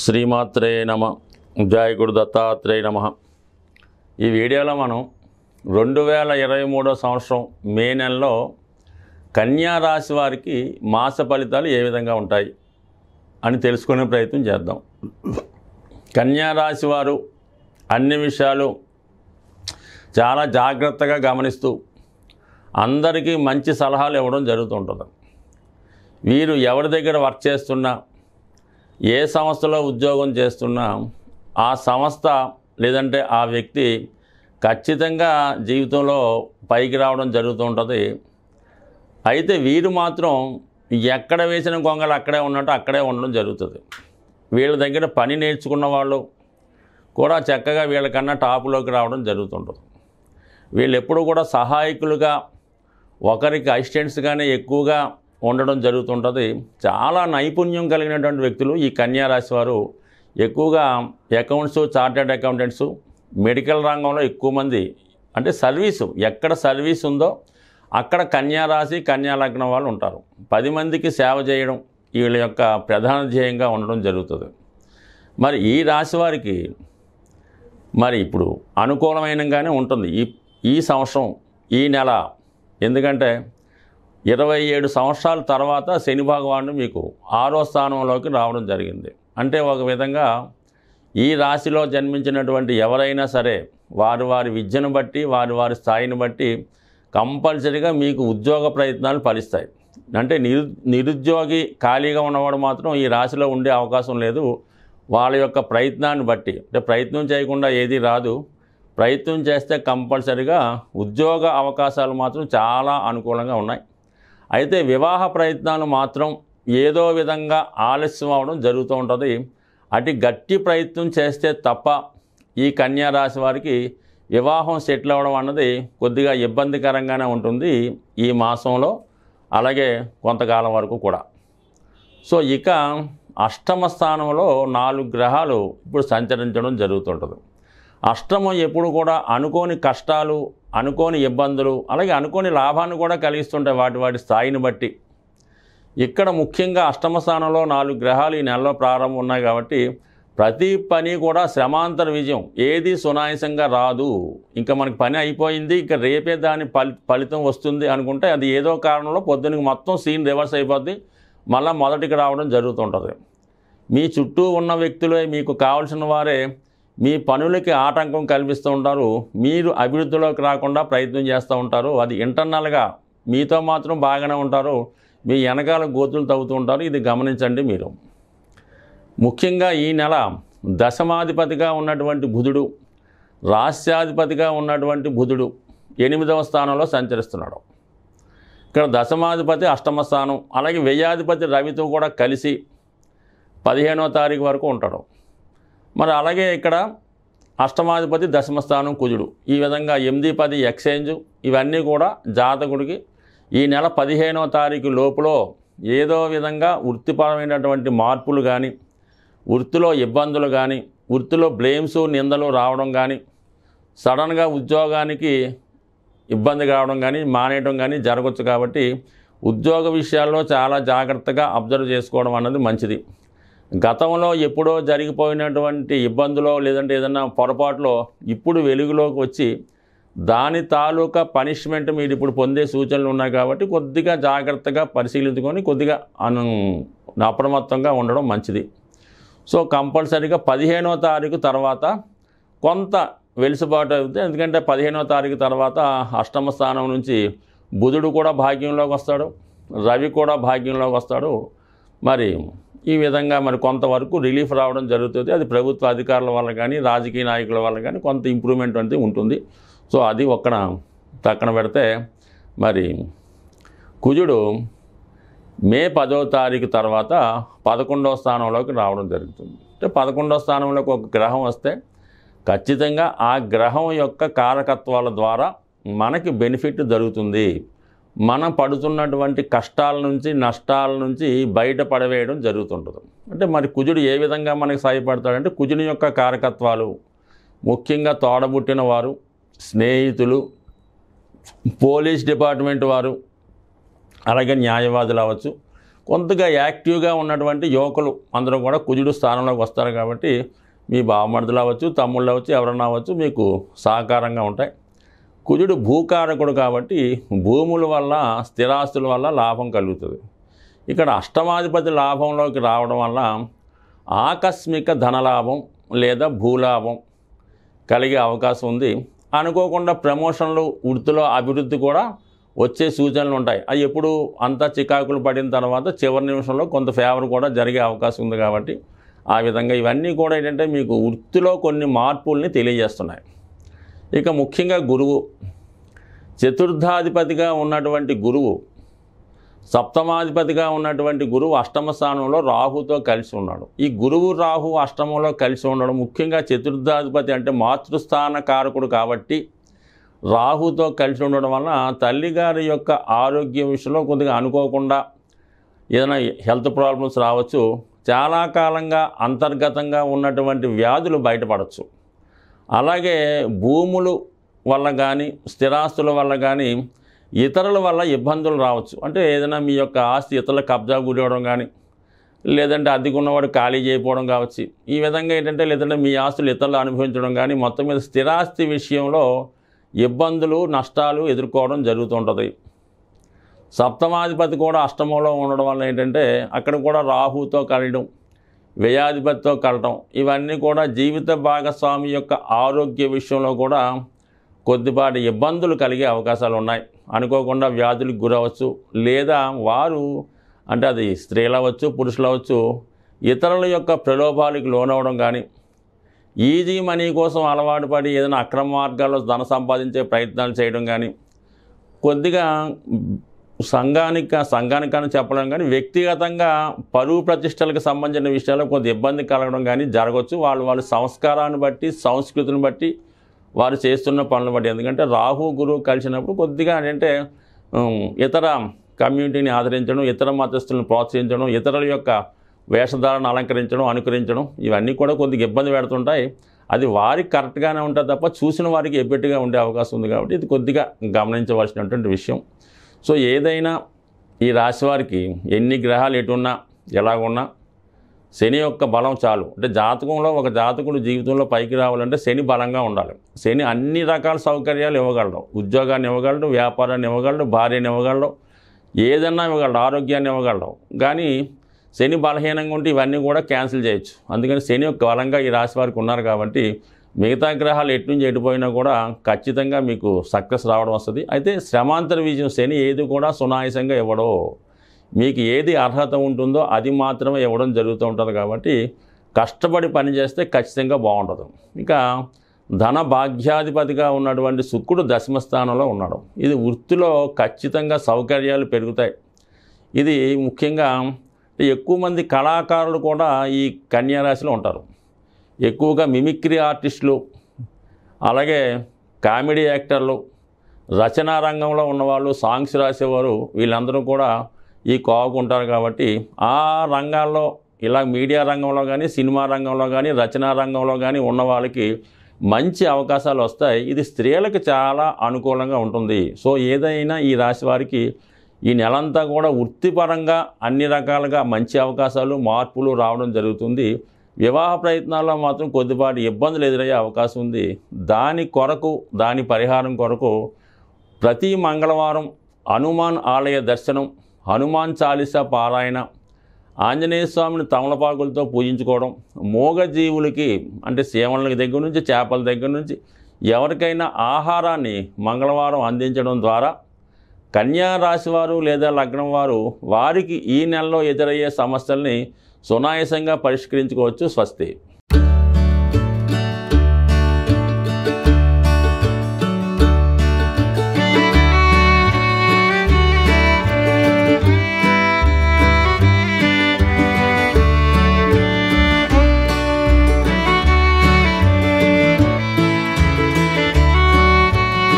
శ్రీమాత్రే నమ జాయ గురు దత్తాత్రేయ నమ ఈ వీడియోలో మనం రెండు వేల ఇరవై మూడో సంవత్సరం మే నెలలో కన్యా రాశి వారికి మాస ఫలితాలు ఏ విధంగా ఉంటాయి అని తెలుసుకునే ప్రయత్నం చేద్దాం కన్యా రాశి వారు అన్ని విషయాలు చాలా జాగ్రత్తగా గమనిస్తూ అందరికీ మంచి సలహాలు ఇవ్వడం జరుగుతుంటుంది వీరు ఎవరి దగ్గర వర్క్ చేస్తున్నా ఏ సంస్థలో ఉద్యోగం చేస్తున్నా ఆ సంస్థ లేదంటే ఆ వ్యక్తి ఖచ్చితంగా జీవితంలో పైకి రావడం జరుగుతూ ఉంటుంది అయితే వీరు మాత్రం ఎక్కడ వేసిన కొంగలు అక్కడే ఉన్నట్టు అక్కడే ఉండడం జరుగుతుంది వీళ్ళ దగ్గర పని నేర్చుకున్న వాళ్ళు కూడా చక్కగా వీళ్ళకన్నా టాపులోకి రావడం జరుగుతుంటుంది వీళ్ళు ఎప్పుడు కూడా సహాయకులుగా ఒకరికి కానీ ఎక్కువగా ఉండడం జరుగుతుంటుంది చాలా నైపుణ్యం కలిగినటువంటి వ్యక్తులు ఈ కన్యారాశి వారు ఎక్కువగా అకౌంట్స్ చార్టెడ్ అకౌంటెంట్స్ మెడికల్ రంగంలో ఎక్కువ మంది అంటే సర్వీసు ఎక్కడ సర్వీస్ ఉందో అక్కడ కన్యారాశి కన్యాలగ్నం వాళ్ళు ఉంటారు పది మందికి సేవ చేయడం వీళ్ళ యొక్క ప్రధాన ధ్యేయంగా ఉండడం జరుగుతుంది మరి ఈ రాశి వారికి మరి ఇప్పుడు అనుకూలమైనగానే ఉంటుంది ఈ ఈ సంవత్సరం ఈ నెల ఎందుకంటే ఇరవై ఏడు సంవత్సరాల తర్వాత శని భగవానుడు మీకు ఆరో స్థానంలోకి రావడం జరిగింది అంటే ఒక విధంగా ఈ రాశిలో జన్మించినటువంటి ఎవరైనా సరే వారు వారి విద్యను బట్టి వారి వారి స్థాయిని బట్టి కంపల్సరీగా మీకు ఉద్యోగ ప్రయత్నాలు ఫలిస్తాయి అంటే నిరు నిరుద్యోగి ఖాళీగా ఉన్నవాడు మాత్రం ఈ రాశిలో ఉండే అవకాశం లేదు వాళ్ళ యొక్క ప్రయత్నాన్ని బట్టి అంటే ప్రయత్నం చేయకుండా ఏది రాదు ప్రయత్నం చేస్తే కంపల్సరీగా ఉద్యోగ అవకాశాలు మాత్రం చాలా అనుకూలంగా ఉన్నాయి అయితే వివాహ ప్రయత్నాలు మాత్రం ఏదో విధంగా ఆలస్యం అవడం జరుగుతూ ఉంటుంది అటు గట్టి ప్రయత్నం చేస్తే తప్ప ఈ కన్యా రాశి వారికి వివాహం సెటిల్ అవ్వడం అన్నది కొద్దిగా ఇబ్బందికరంగానే ఉంటుంది ఈ మాసంలో అలాగే కొంతకాలం వరకు కూడా సో ఇక అష్టమ స్థానంలో నాలుగు గ్రహాలు ఇప్పుడు సంచరించడం జరుగుతుంటుంది అష్టమం ఎప్పుడు కూడా అనుకోని కష్టాలు అనుకోని ఇబ్బందులు అలాగే అనుకోని లాభాన్ని కూడా కలిగిస్తుంటాయి వాటి వాటి స్థాయిని బట్టి ఇక్కడ ముఖ్యంగా అష్టమ స్థానంలో నాలుగు గ్రహాలు ఈ నెలలో ప్రారంభం ఉన్నాయి కాబట్టి ప్రతి పని కూడా శ్రమాంతర విజయం ఏది సునాయసంగా రాదు ఇంకా మనకి పని అయిపోయింది ఇంకా రేపే దాని ఫలితం వస్తుంది అనుకుంటే అది ఏదో కారణంలో పొద్దునకి మొత్తం సీన్ రివర్స్ అయిపోద్ది మళ్ళీ మొదటికి రావడం జరుగుతుంటుంది మీ చుట్టూ ఉన్న వ్యక్తులే మీకు కావాల్సిన వారే మీ పనులకి ఆటంకం కల్పిస్తూ ఉంటారు మీరు అభివృద్ధిలోకి రాకుండా ప్రయత్నం చేస్తూ ఉంటారు అది ఇంటర్నల్గా మీతో మాత్రం బాగానే ఉంటారు మీ వెనకాల గోతులు తవ్వుతూ ఉంటారు ఇది గమనించండి మీరు ముఖ్యంగా ఈ నెల దశమాధిపతిగా ఉన్నటువంటి బుధుడు రాస్యాధిపతిగా ఉన్నటువంటి బుధుడు ఎనిమిదవ స్థానంలో సంచరిస్తున్నాడు ఇక్కడ దశమాధిపతి అష్టమ స్థానం అలాగే వ్యయాధిపతి రవితో కూడా కలిసి పదిహేనవ తారీఖు వరకు ఉంటాడు మరి అలాగే ఇక్కడ అష్టమాధిపతి దశమస్థానం కుజుడు ఈ విధంగా ఎనిమిది పది ఎక్స్చేంజ్ ఇవన్నీ కూడా జాతకుడికి ఈ నెల పదిహేనవ తారీఖు లోపల ఏదో విధంగా వృత్తిపరమైనటువంటి మార్పులు కానీ వృత్తిలో ఇబ్బందులు కానీ వృత్తిలో బ్లేమ్స్ నిందలు రావడం కానీ సడన్గా ఉద్యోగానికి ఇబ్బంది కావడం కానీ మానేయడం కానీ జరగచ్చు కాబట్టి ఉద్యోగ విషయాల్లో చాలా జాగ్రత్తగా అబ్జర్వ్ చేసుకోవడం అన్నది మంచిది గతంలో ఎప్పుడో జరిగిపోయినటువంటి ఇబ్బందులో లేదంటే ఏదన్నా పొరపాటులో ఇప్పుడు వెలుగులోకి వచ్చి దాని తాలూకా పనిష్మెంట్ మీరు ఇప్పుడు పొందే సూచనలు ఉన్నాయి కాబట్టి కొద్దిగా జాగ్రత్తగా పరిశీలించుకొని కొద్దిగా అను అప్రమత్తంగా ఉండడం మంచిది సో కంపల్సరీగా పదిహేనో తారీఖు తర్వాత కొంత వెలుసుబాటు అవుతుంది ఎందుకంటే పదిహేనో తారీఖు తర్వాత అష్టమ స్థానం నుంచి బుధుడు కూడా భాగ్యంలోకి వస్తాడు రవి కూడా భాగ్యంలోకి వస్తాడు మరి ఈ విధంగా మరి కొంతవరకు రిలీఫ్ రావడం జరుగుతుంది అది ప్రభుత్వ అధికారుల వల్ల కానీ రాజకీయ నాయకుల వల్ల కానీ కొంత ఇంప్రూవ్మెంట్ అనేది ఉంటుంది సో అది ఒక్కన తక్కన పెడితే మరి కుజుడు మే పదో తారీఖు తర్వాత పదకొండో స్థానంలోకి రావడం జరుగుతుంది అంటే పదకొండో స్థానంలోకి ఒక గ్రహం వస్తే ఖచ్చితంగా ఆ గ్రహం యొక్క కారకత్వాల ద్వారా మనకి బెనిఫిట్ జరుగుతుంది మనం పడుతున్నటువంటి కష్టాల నుంచి నష్టాల నుంచి బయటపడవేయడం జరుగుతుంటుంది అంటే మరి కుజుడు ఏ విధంగా మనకి సహాయపడతాడంటే కుజుని యొక్క కారకత్వాలు ముఖ్యంగా తోడబుట్టిన వారు స్నేహితులు పోలీస్ డిపార్ట్మెంట్ వారు అలాగే న్యాయవాదులు అవ్వచ్చు కొంతగా యాక్టివ్గా ఉన్నటువంటి యువకులు అందరూ కూడా కుజుడు స్థానంలోకి వస్తారు కాబట్టి మీ బావమరుదులు అవ్వచ్చు తమ్ముళ్ళు అవ్వచ్చు ఎవరన్నా అవ్వచ్చు మీకు సహకారంగా ఉంటాయి కుజుడు భూకారకుడు కాబట్టి భూముల వల్ల స్థిరాస్తుల వల్ల లాభం కలుగుతుంది ఇక్కడ అష్టమాధిపతి లాభంలోకి రావడం వల్ల ఆకస్మిక ధనలాభం లేదా భూలాభం కలిగే అవకాశం ఉంది అనుకోకుండా ప్రమోషన్లు వృత్తిలో అభివృద్ధి కూడా వచ్చే సూచనలు ఉంటాయి అవి ఎప్పుడు అంతా చికాకులు పడిన తర్వాత చివరి నిమిషంలో కొంత ఫేవర్ కూడా జరిగే అవకాశం ఉంది కాబట్టి ఆ విధంగా ఇవన్నీ కూడా ఏంటంటే మీకు వృత్తిలో కొన్ని మార్పుల్ని తెలియజేస్తున్నాయి ఇక ముఖ్యంగా గురువు చతుర్థాధిపతిగా ఉన్నటువంటి గురువు సప్తమాధిపతిగా ఉన్నటువంటి గురువు అష్టమ స్థానంలో రాహుతో కలిసి ఉన్నాడు ఈ గురువు రాహు అష్టమంలో కలిసి ఉండడం ముఖ్యంగా చతుర్థాధిపతి అంటే మాతృస్థాన కారకుడు కాబట్టి రాహుతో కలిసి ఉండడం వలన తల్లిగారి యొక్క ఆరోగ్యం విషయంలో కొద్దిగా అనుకోకుండా ఏదైనా హెల్త్ ప్రాబ్లమ్స్ రావచ్చు చాలా కాలంగా అంతర్గతంగా ఉన్నటువంటి వ్యాధులు బయటపడవచ్చు అలాగే భూములు వల్ల కానీ స్థిరాస్తుల వల్ల కానీ ఇతరుల వల్ల ఇబ్బందులు రావచ్చు అంటే ఏదైనా మీ యొక్క ఆస్తి ఇతరుల కబ్జా కూడవడం కానీ లేదంటే అద్దెకున్నవాడు ఖాళీ చేయకపోవడం కావచ్చు ఈ విధంగా ఏంటంటే లేదంటే మీ ఆస్తులు ఇతరులు అనుభవించడం కానీ మొత్తం మీద స్థిరాస్తి విషయంలో ఇబ్బందులు నష్టాలు ఎదుర్కోవడం జరుగుతుంటుంది సప్తమాధిపతి కూడా అష్టమంలో ఉండడం వల్ల ఏంటంటే అక్కడ కూడా రాహుతో కలయడం వ్యయాధిపత్యం కలటం ఇవన్నీ కూడా జీవిత భాగస్వామి యొక్క ఆరోగ్య విషయంలో కూడా కొద్దిపాటి ఇబ్బందులు కలిగే అవకాశాలు ఉన్నాయి అనుకోకుండా వ్యాధులకు గురవచ్చు లేదా వారు అంటే అది స్త్రీలు అవ్వచ్చు పురుషులు అవ్వచ్చు ఇతరుల యొక్క ప్రలోభాలకు లోనవడం కానీ ఈజీ మనీ కోసం అలవాటు పడి ఏదైనా అక్రమ మార్గాల్లో ధన సంపాదించే ప్రయత్నాలు చేయడం కానీ కొద్దిగా సంఘానికి సంఘానికి కానీ చెప్పడం కానీ వ్యక్తిగతంగా పరువు ప్రతిష్టలకు సంబంధించిన విషయాల్లో కొంత ఇబ్బంది కలగడం కానీ జరగవచ్చు వాళ్ళు వాళ్ళ సంస్కారాన్ని బట్టి సంస్కృతిని బట్టి వారు చేస్తున్న పనులు బట్టి ఎందుకంటే రాహు గురువు కలిసినప్పుడు కొద్దిగా ఏంటంటే ఇతర కమ్యూనిటీని ఆదరించడం ఇతర మతస్థులను ప్రోత్సహించడం ఇతరుల యొక్క వేషధారణ అలంకరించడం అనుకరించడం ఇవన్నీ కూడా కొద్దిగా ఇబ్బంది పెడుతుంటాయి అది వారికి కరెక్ట్గానే ఉంటుంది తప్ప చూసిన వారికి ఎబ్బెట్టుగా ఉండే అవకాశం ఉంది కాబట్టి ఇది కొద్దిగా గమనించవలసినటువంటి విషయం సో ఏదైనా ఈ రాశి వారికి ఎన్ని గ్రహాలు ఎటున్నా ఎలాగున్నా శని యొక్క బలం చాలు అంటే జాతకంలో ఒక జాతకుడు జీవితంలో పైకి రావాలంటే శని బలంగా ఉండాలి శని అన్ని రకాల సౌకర్యాలు ఇవ్వగలడు ఉద్యోగాన్ని ఇవ్వగలడు వ్యాపారాన్ని ఇవ్వగలడు భార్యని ఇవ్వగలడు ఏదన్నా ఇవ్వగలడు ఆరోగ్యాన్ని ఇవ్వగలడు కానీ శని బలహీనంగా ఉంటే ఇవన్నీ కూడా క్యాన్సిల్ చేయొచ్చు అందుకని శని యొక్క బలంగా ఈ రాశి వారికి ఉన్నారు కాబట్టి మిగతా గ్రహాలు ఎటు నుంచి ఎటుపోయినా కూడా ఖచ్చితంగా మీకు సక్సెస్ రావడం వస్తుంది అయితే శ్రమాంతర విజయం శని ఏది కూడా సునాయసంగా ఇవ్వడో మీకు ఏది అర్హత ఉంటుందో అది మాత్రమే ఇవ్వడం జరుగుతూ ఉంటుంది కాబట్టి కష్టపడి పనిచేస్తే ఖచ్చితంగా బాగుంటుంది ఇంకా ధన భాగ్యాధిపతిగా ఉన్నటువంటి శుక్రుడు దశమ స్థానంలో ఉన్నాడు ఇది వృత్తిలో ఖచ్చితంగా సౌకర్యాలు పెరుగుతాయి ఇది ముఖ్యంగా ఎక్కువ మంది కళాకారులు కూడా ఈ కన్యారాశిలో ఉంటారు ఎక్కువగా మిమిక్రీ ఆర్టిస్టులు అలాగే కామెడీ యాక్టర్లు రచనా రంగంలో ఉన్నవాళ్ళు సాంగ్స్ రాసేవారు వీళ్ళందరూ కూడా ఈ కోవకు ఉంటారు కాబట్టి ఆ రంగాల్లో ఇలా మీడియా రంగంలో కానీ సినిమా రంగంలో కానీ రచనా రంగంలో కానీ ఉన్న వాళ్ళకి మంచి అవకాశాలు వస్తాయి ఇది స్త్రీలకు చాలా అనుకూలంగా ఉంటుంది సో ఏదైనా ఈ రాశి వారికి ఈ నెలంతా కూడా వృత్తిపరంగా అన్ని రకాలుగా మంచి అవకాశాలు మార్పులు రావడం జరుగుతుంది వివాహ ప్రయత్నాల్లో మాత్రం కొద్దిపాటి ఇబ్బందులు ఎదురయ్యే అవకాశం ఉంది దాని కొరకు దాని పరిహారం కొరకు ప్రతి మంగళవారం హనుమాన్ ఆలయ దర్శనం హనుమాన్ చాలీస పారాయణ ఆంజనేయ స్వామిని తమలపాకులతో పూజించుకోవడం మూగజీవులకి అంటే సేవల దగ్గర నుంచి చేపల దగ్గర నుంచి ఎవరికైనా ఆహారాన్ని మంగళవారం అందించడం ద్వారా కన్యా రాశి వారు లేదా లగ్నం వారు వారికి ఈ నెలలో ఎదురయ్యే సమస్యల్ని సునాయాసంగా పరిష్కరించుకోవచ్చు స్వస్తి